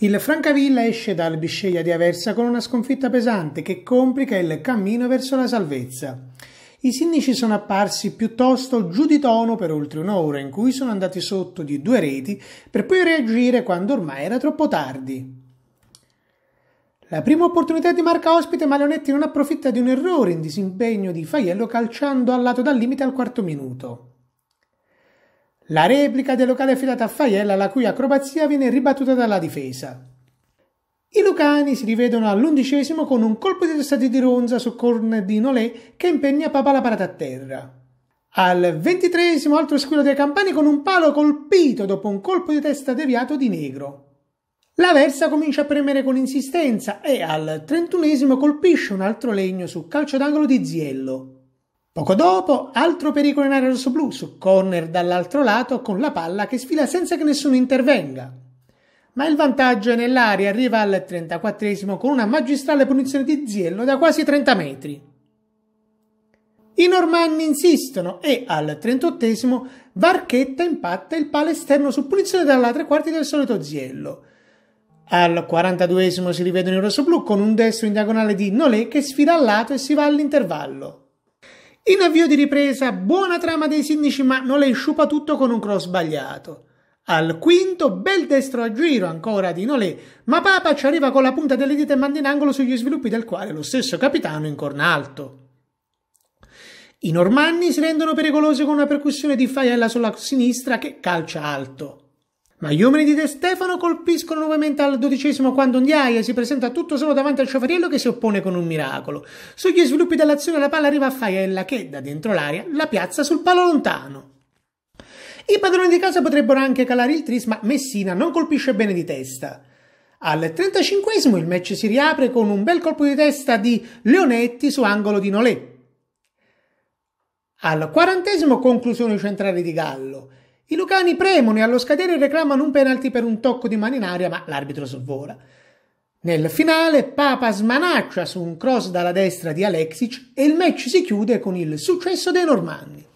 Il Francavilla esce dal Bisceglia di Aversa con una sconfitta pesante che complica il cammino verso la salvezza. I sinnici sono apparsi piuttosto giù di tono per oltre un'ora, in cui sono andati sotto di due reti, per poi reagire quando ormai era troppo tardi. La prima opportunità di marca ospite, ma Leonetti non approfitta di un errore in disimpegno di Faiello calciando al lato dal limite al quarto minuto. La replica del locale affidata a Faiella, la cui acrobazia viene ribattuta dalla difesa. I lucani si rivedono all'undicesimo con un colpo di testa di ronza su corner di Nolè che impegna Papa la parata a terra. Al ventitresimo altro squillo dei campani con un palo colpito dopo un colpo di testa deviato di negro. La Versa comincia a premere con insistenza e al trentunesimo colpisce un altro legno su calcio d'angolo di Ziello. Poco dopo, altro pericolo in area rossoblu su Conner dall'altro lato con la palla che sfila senza che nessuno intervenga. Ma il vantaggio è nell'aria, arriva al 34 con una magistrale punizione di Ziello da quasi 30 metri. I normanni insistono e al 38 Varchetta impatta il palo esterno su punizione dalla tre quarti del solito Ziello. Al 42 si rivedono i rossoblu con un destro in diagonale di Nolè che sfila al lato e si va all'intervallo. In avvio di ripresa, buona trama dei sindici, ma Nolei sciupa tutto con un cross sbagliato. Al quinto, bel destro a giro ancora di Nolé, ma Papa ci arriva con la punta delle dita e manda in angolo sugli sviluppi del quale lo stesso capitano incorna alto. I normanni si rendono pericolosi con una percussione di faiella sulla sinistra che calcia alto. Ma gli uomini di De Stefano colpiscono nuovamente al dodicesimo quando Ndiaye si presenta tutto solo davanti al Ciofariello che si oppone con un miracolo. Sugli sviluppi dell'azione la palla arriva a Faiella che, da dentro l'aria, la piazza sul palo lontano. I padroni di casa potrebbero anche calare il tris, ma Messina non colpisce bene di testa. Al 35 il match si riapre con un bel colpo di testa di Leonetti su angolo di Nolè. Al quarantesimo conclusione centrale di Gallo. I lucani premono e allo scadere reclamano un penalty per un tocco di mano in aria, ma l'arbitro sorvola. Nel finale Papa smanaccia su un cross dalla destra di Alexic e il match si chiude con il successo dei normanni.